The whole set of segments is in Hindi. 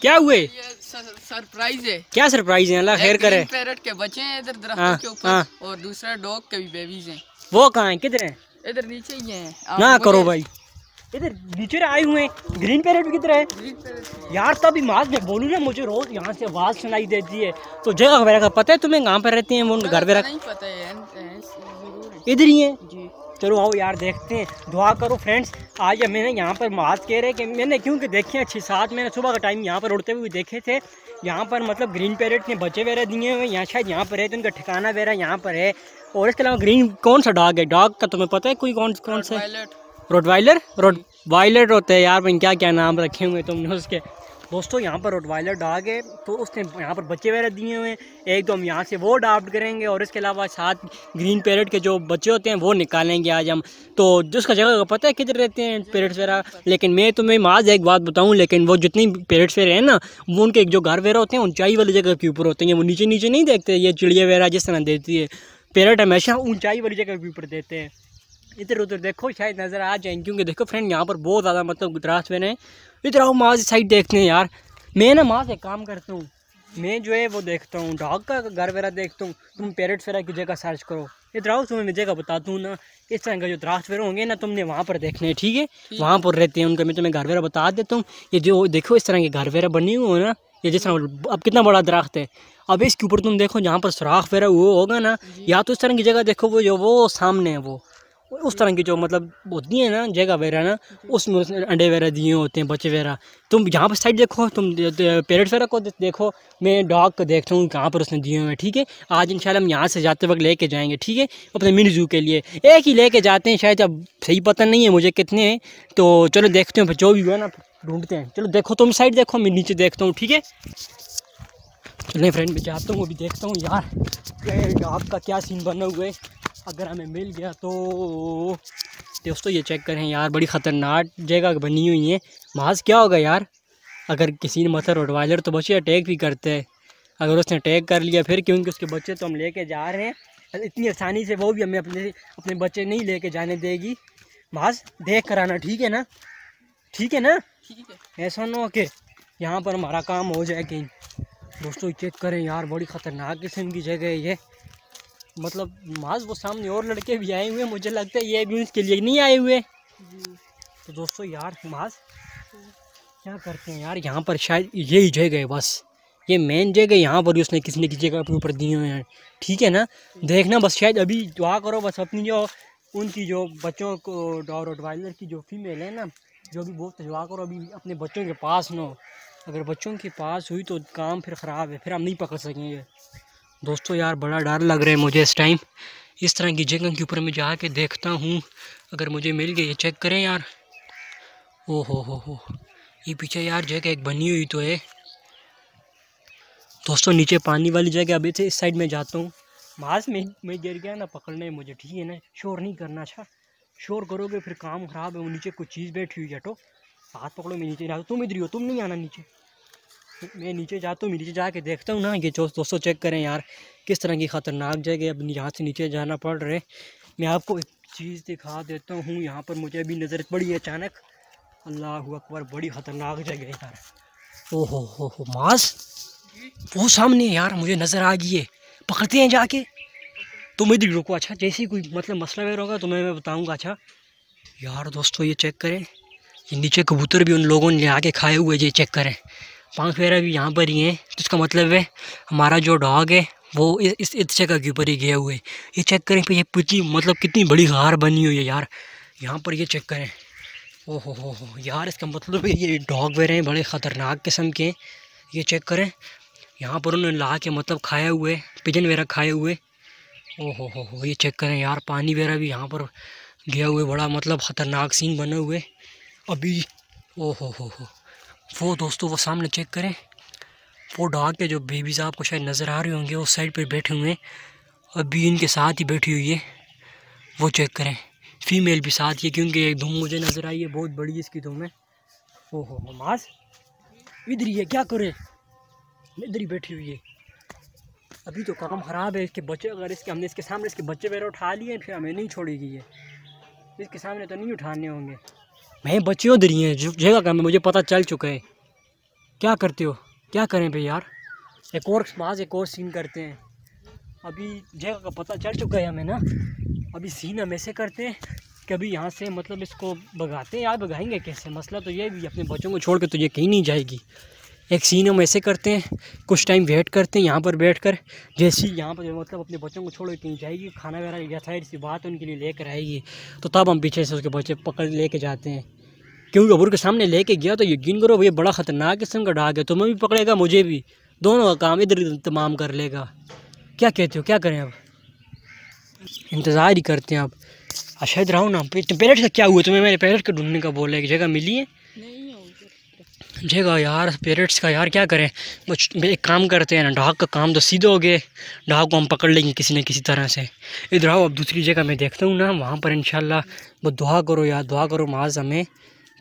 क्या हुए सरप्राइज है क्या सरप्राइज है अल्लाह खैर करे पैरट के बच्चे हैं इधर दरख्त हाँ, के ऊपर हाँ। और दूसरा डॉग के भी बेबीज हैं वो कहाँ है किधर है इधर नीचे ही हैं ना करो भाई इधर नीचे आए हुए हैं ग्रीन पैरेट भी किधर है यार तब माज में बोलू ना मुझे रोज यहाँ से आवाज़ सुनाई देती है तो जगह वगैरह का पता है तुम्हें कहाँ पर रहती है वो घर वगैरह इधर ही है चलो आओ यार देखते हैं दुआ करो फ्रेंड्स आज मैंने यहाँ पर बात कह रहे कि मैंने क्योंकि देखे हैं साथ मैंने सुबह का टाइम यहाँ पर उड़ते हुए देखे थे यहाँ पर मतलब ग्रीन पैरेट ने बच्चे वगैरह दिए हुए यहाँ शायद यहाँ पर है तो उनका ठिकाना वगैरह यहाँ पर है और इसके अलावा ग्रीन कौन सा डॉग है डॉग का तुम्हें पता है कोई कौन कौन सा रोड वाइलर रोड वायलट होते हैं यार भाई क्या क्या नाम रखे हुए तुमने उसके दोस्तों यहाँ पर रोटवाइलर डाग है तो उसने यहाँ पर बच्चे वगैरह दिए हुए हैं एक तो हम यहाँ से वो अडाप्ट करेंगे और इसके अलावा साथ ग्रीन पेरेट के जो बच्चे होते हैं वो निकालेंगे आज हम तो जिसका जगह का पता है किधर रहते हैं पेरेट्स वगैरह लेकिन मैं तुम्हें माज एक बात बताऊँ लेकिन वो जितनी पेरेट्स वगैरह हैं ना वो उनके जो घर वगैरह होते हैं ऊंचाई वाली जगह के ऊपर होते हैं वो नीचे नीचे नहीं देखते ये चिड़िया वगैरह जिस तरह देती है पेरेट हमेशा ऊंचाई वाली जगह के ऊपर देते हैं इधर उधर देखो शायद नज़र आ जाएंगे क्योंकि देखो फ्रेंड यहाँ पर बहुत ज़्यादा मतलब ग्रास मैंने इधर आओ माँ से साइड देखते हैं यार मैं ना माँ से काम करता हूँ मैं जो है वो देखता हूँ डॉग का घर वगैरह देखता हूँ तुम पेरेट्स वगैरह की जगह सर्च करो इधर आओ तुम्हें मैं जगह बताता हूँ ना इस तरह का जो द्रास वगैरह होंगे ना तुमने वहाँ पर देखने हैं ठीक है वहाँ पर रहते हैं उनका मैं तुम्हें घर वगैरह बता देता हूँ ये जो देखो इस तरह के घर वगैरह बने हुए ना ये जिस तरह अब कितना बड़ा दरख्त है अब इसके ऊपर तुम देखो जहाँ पर सुराख वगैरह वो होगा ना या तो इस तरह की जगह देखो वो जो वो सामने है वो उस तरह की जो मतलब होती है ना जगह वगैरह ना उसमें अंडे वगैरह दिए होते हैं बच्चे वगैरह तुम यहाँ पर साइड देखो तुम पेरेंट्स वगैरह को देखो मैं डॉग को देखता हूँ कहाँ पर उसने दिए हुए हैं ठीक है आज इंशाल्लाह हम यहाँ से जाते वक्त लेके जाएंगे ठीक है अपने मिनी जू के लिए एक ही लेके जाते हैं शायद अब सही पता नहीं है मुझे कितने हैं तो चलो देखते हैं जो भी हुआ ना ढूंढते हैं चलो देखो तुम साइड देखो मैं नीचे देखता हूँ ठीक है चलें फ्रेंड में जाता हूँ अभी देखता हूँ यार डॉग का क्या सीन बना हुआ है अगर हमें मिल गया तो दोस्तों ये चेक करें यार बड़ी ख़तरनाक जगह बनी हुई है महाज क्या होगा यार अगर किसी ने मथर मतलब रोडवाइलर तो बच्चे अटैक भी करते हैं अगर उसने अटैक कर लिया फिर क्योंकि उसके बच्चे तो हम लेके जा रहे हैं इतनी आसानी से वो भी हमें अपने अपने बच्चे नहीं लेके जाने देगी महाज देख कर आना ठीक है ना ठीक है ना ठीक है ऐसा ना कि यहाँ पर हमारा काम हो जाए कहीं दोस्तों चेक करें यार बड़ी ख़तरनाक किस्म की जगह है ये मतलब माज वो सामने और लड़के भी आए हुए हैं मुझे लगता है ये भी उसके लिए नहीं आए हुए तो दोस्तों यार माज क्या करते हैं यार यहाँ पर शायद यही जगह है बस ये मेन जगह यहाँ पर उसने किसी ने किसी जगह अपने ऊपर दिए हुए हैं ठीक है ना देखना बस शायद अभी दुआ करो बस अपनी जो उनकी जो बच्चों को डॉर एडवाइजर की जो फीमेल है ना जो भी बहुत दुआ करो अभी अपने बच्चों के पास ना हो अगर बच्चों के पास हुई तो काम फिर ख़राब है फिर हम नहीं पकड़ सकेंगे दोस्तों यार बड़ा डर लग रहा है मुझे इस टाइम इस तरह की जगह के ऊपर मैं जाके देखता हूँ अगर मुझे मिल गई चेक करें यार ओ हो हो हो ये पीछे यार जगह एक बनी हुई तो है दोस्तों नीचे पानी वाली जगह अभी से इस साइड में जाता हूँ मास में मैं गिर गया ना पकड़ने मुझे ठीक है ना शोर नहीं करना अच्छा शोर करोगे फिर काम ख़राब है वो नीचे कुछ चीज़ बैठी हुई जटो तो हाथ पकड़ो मैं नीचे तुम इधर हो तुम नहीं आना नीचे मैं नीचे जाता तो हूँ नीचे जाके देखता हूँ ना ये जो दोस्तों चेक करें यार किस तरह की ख़तरनाक जगह अब यहाँ से नीचे जाना पड़ रहा है मैं आपको एक चीज़ दिखा देता हूँ यहाँ पर मुझे अभी नज़र पड़ी है अचानक अल्लाह अकबर बड़ी ख़तरनाक जगह है यार ओहो हो हो माज वो सामने यार मुझे नज़र आ गई है पकड़ते हैं जाके तो मैं रुको अच्छा जैसे कोई मतलब मसला वगैरह होगा तो मैं मैं बताऊँगा अच्छा यार दोस्तों ये चेक करें ये नीचे कबूतर भी उन लोगों ने आके खाए हुए ये चेक करें पंख वगैरह भी यहाँ पर ही हैं तो इसका मतलब है हमारा जो डॉग है वो इस इस जगह के ऊपर ही गया हुए ये चेक करें पे ये पूछी मतलब कितनी बड़ी गार बनी हुई है यार यहाँ पर ये चेक करें ओह हो हो यार इसका मतलब ये डॉग वगैरह हैं बड़े ख़तरनाक किस्म के हैं ये चेक करें यहाँ पर उन्होंने ला के मतलब खाए हुए पिजन वगैरह खाए हुए ओह हो हो ये चेक करें यार पानी वगैरह भी यहाँ पर गया हुए बड़ा मतलब ख़तरनाक सीन बने हुए अभी हो हो हो वो दोस्तों वो सामने चेक करें वो डॉग के जो बेबीज़ आपको शायद नज़र आ रहे होंगे वो साइड पर बैठे हुए हैं अभी इनके साथ ही बैठी हुई है वो चेक करें फीमेल भी साथ ही क्योंकि एक धूम मुझे नज़र आई है बहुत बड़ी इसकी धूम तो है हो माज इधर ही है क्या करे इधर ही बैठी हुई है अभी तो काम ख़राब है इसके बच्चे अगर इसके हमने इसके सामने इसके बच्चे वगैरह उठा लिए फिर हमें नहीं छोड़ेगी ये इसके सामने तो नहीं उठाने होंगे मैं बच्चियों दे रही हैं जगह का मुझे पता चल चुका है क्या करते हो क्या करें भाई यार एक और बाज़ एक और सीन करते हैं अभी जगह का पता चल चुका है हमें ना अभी सीन हम ऐसे करते हैं कभी यहाँ से मतलब इसको भगाते हैं यार भगाएंगे कैसे मसला तो ये भी अपने बच्चों को छोड़ के तो ये कहीं नहीं जाएगी एक सीन हम ऐसे करते हैं कुछ टाइम वेट करते हैं यहाँ पर बैठ कर जैसी यहाँ पर मतलब अपने बच्चों को छोड़ के जाएगी खाना वगैरह या साइड सी बात उनके लिए लेकर आएगी तो तब हम पीछे से उसके बच्चे पकड़ लेके जाते हैं क्योंकि अबूर के सामने लेके गया तो यकीन करो भैया बड़ा ख़तरनाक किस्म का डाक है तुम्हें भी पकड़ेगा मुझे भी दोनों का काम इधर तमाम कर लेगा क्या कहते हो क्या करें अब इंतज़ार ही करते हैं आप अशहद अच्छा, रहो ना पैरेट का क्या हुआ तुम्हें मेरे पैरेट को ढूंढने का बोला एक जगह मिली है समझेगा यार पेरेंट्स का यार क्या करें कुछ एक काम करते हैं ना डाक का काम तो सीधे हो गए ढाक को हम पकड़ लेंगे किसी न किसी तरह से इधर आओ अब दूसरी जगह मैं देखता हूँ ना वहाँ पर इन वो दुआ करो यार दुआ करो माज हमें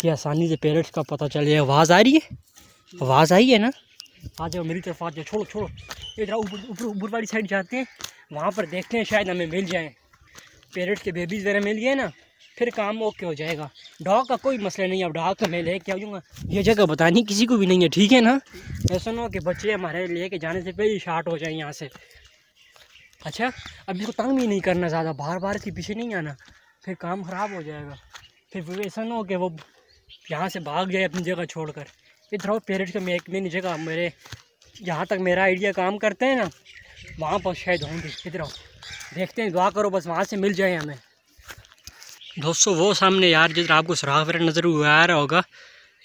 कि आसानी से पेरेंट्स का पता चल जाए आवाज़ आ रही है आवाज़ आई है ना आ जाओ मेरी तरफ आ जाओ छोड़ो छोड़ो इधर ऊपर ऊपर ऊपर वाली साइड जाते हैं वहाँ पर देखते हैं शायद हमें मिल जाए पेरेंट्स के बेबीज़ वगैरह मिल गए ना फिर काम ओके हो जाएगा डॉग का कोई मसला नहीं है अब डॉग का मैं लेके आऊँगा ये जगह बतानी किसी को भी नहीं है ठीक है ना ऐसा ना हो कि बच्चे हमारे लेके जाने से पहले शार्ट हो जाए यहाँ से अच्छा अब इसको तंग भी नहीं करना ज़्यादा बार बार के पीछे नहीं आना फिर काम ख़राब हो जाएगा फिर ऐसा ना हो कि वो यहाँ से भाग जाए अपनी जगह छोड़ कर इधर हो पेरेंट्स का मैं एक मेरी जगह मेरे जहाँ तक मेरा आइडिया काम करते हैं ना वहाँ पर शायद होंगे इधर हो देखते हैं दुआ करो बस वहाँ से मिल जाए हमें दोस्तों वो सामने यार जिधर आपको सुराख वगैरह नज़र आ रहा होगा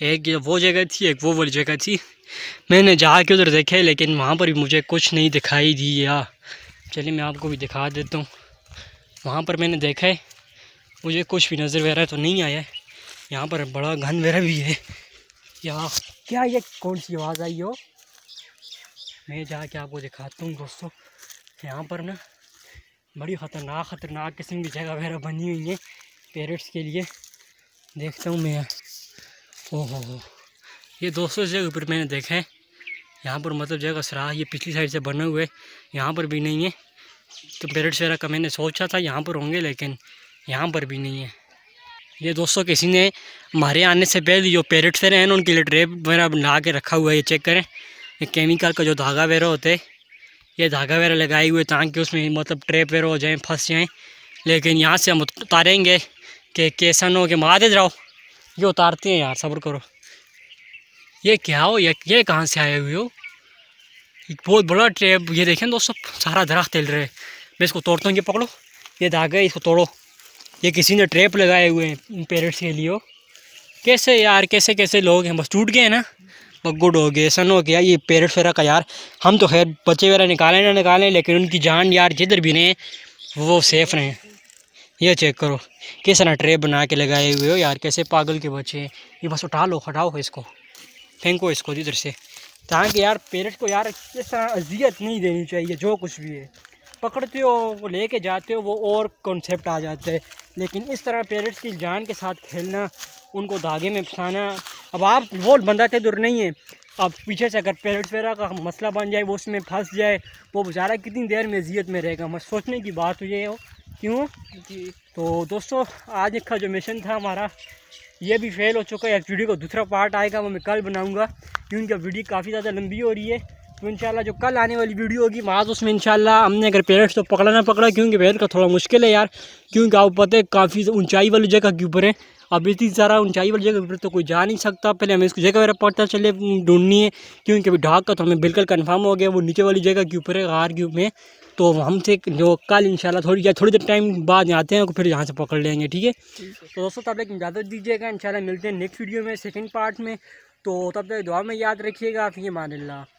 एक वो जगह थी एक वो वाली जगह थी मैंने जा के उधर देखे लेकिन वहाँ पर भी मुझे कुछ नहीं दिखाई दिया चलिए मैं आपको भी दिखा देता हूँ वहाँ पर मैंने देखा है मुझे कुछ भी नज़र वगैरह तो नहीं आया यहाँ पर बड़ा घन वगैरह भी है यहाँ क्या ये कौन सी आवाज़ आई हो मैं जा के आपको दिखाता हूँ दोस्तों यहाँ पर ना बड़ी ख़तरनाक ख़तरनाक किस्म की जगह वगैरह बनी हुई है पेरेट्स के लिए देखता हूँ मैं ओह हो ये दोस्तों जगह पर मैंने देखा है यहाँ पर मतलब जगह सराह ये पिछली साइड से बने हुए यहाँ पर भी नहीं है तो पेरेट्स वगैरह का मैंने सोचा था यहाँ पर होंगे लेकिन यहाँ पर भी नहीं है ये दोस्तों किसी ने हमारे आने से पहले जो पेरेट्स वगैरह हैं उनके लिए ट्रेप वगैरह बना के रखा हुआ है ये चेक करें ये केमिकल का जो धागा वगैरह होते ये धागा वगैरह लगाए हुए ताकि उसमें मतलब ट्रेप वगैरह हो जाए फंस जाएँ लेकिन यहाँ से हम उतारेंगे कि कैसा हो कि मादे जाओ ये उतारते हैं यार सब्र करो ये क्या हो ये ये कहाँ से आए हुए हो बहुत बड़ा ट्रेप ये देखें दोस्तों सारा दरख्त हिल रहे मैं इसको तोड़ता हूँ ये पकड़ो ये धागे इसको तोड़ो ये किसी ने ट्रेप लगाए हुए हैं पेरेंट्स के लिए कैसे यार कैसे कैसे लोग हैं बस टूट गए ना बस गुड हो गए सन हो गया ये पेरेंट्स वगैरह का यार हम तो खैर बच्चे वगैरह निकालें ना निकालें लेकिन उनकी जान यार जिधर भी रहें वो सेफ़ रहें ये चेक करो कैसे ना ट्रे बना के लगाए हुए हो यार कैसे पागल के बच्चे हैं ये बस उठा लो हटाओ इसको फेंको इसको इधर से ताकि यार पेरेंट को यार इस तरह अजियत नहीं देनी चाहिए जो कुछ भी है पकड़ते हो वो लेके जाते हो वो और कॉन्सेप्ट आ जाते हैं लेकिन इस तरह पेरेंट्स की जान के साथ खेलना उनको धागे में फंसाना अब आप वो बंदा तो दूर नहीं है अब पीछे से अगर पेरेंट्स वगैरह का मसला बन जाए वो उसमें फंस जाए वो बेचारा कितनी देर में अजियत में रहेगा मैं सोचने की बात तो ये हो क्यों तो दोस्तों आज का जो मिशन था हमारा ये भी फेल हो चुका है इस वीडियो का दूसरा पार्ट आएगा वो मैं कल बनाऊँगा क्योंकि वीडियो काफ़ी ज़्यादा लंबी हो रही है तो इंशाल्लाह जो कल आने वाली वीडियो होगी माज उसमें इंशाल्लाह हमने अगर पेरेंट्स तो पकड़ा ना पकड़ा क्योंकि पेड़ का थोड़ा मुश्किल है यार क्योंकि आप पता है काफ़ी ऊंचाई वाली जगह के ऊपर है अब इतनी सारा ऊंचाई वाली जगह ऊपर तो कोई जा नहीं सकता पहले हमें इसको जगह वगैरह पता चले ढूंढनी है क्योंकि अभी ढाक का तो हमें बिल्कुल कन्फर्म हो गया वो नीचे वाली जगह के ऊपर है गार के में तो हम से जो कल इंशाल्लाह थोड़ी या थोड़ी देर टाइम बाद आते हैं तो फिर यहाँ से पकड़ लेंगे ठीक है तो दोस्तों तब तो तक इजाज़त दीजिएगा इंशाल्लाह मिलते हैं नेक्स्ट वीडियो में सेकंड पार्ट में तो तब तक दुआ में याद रखिएगा ये मान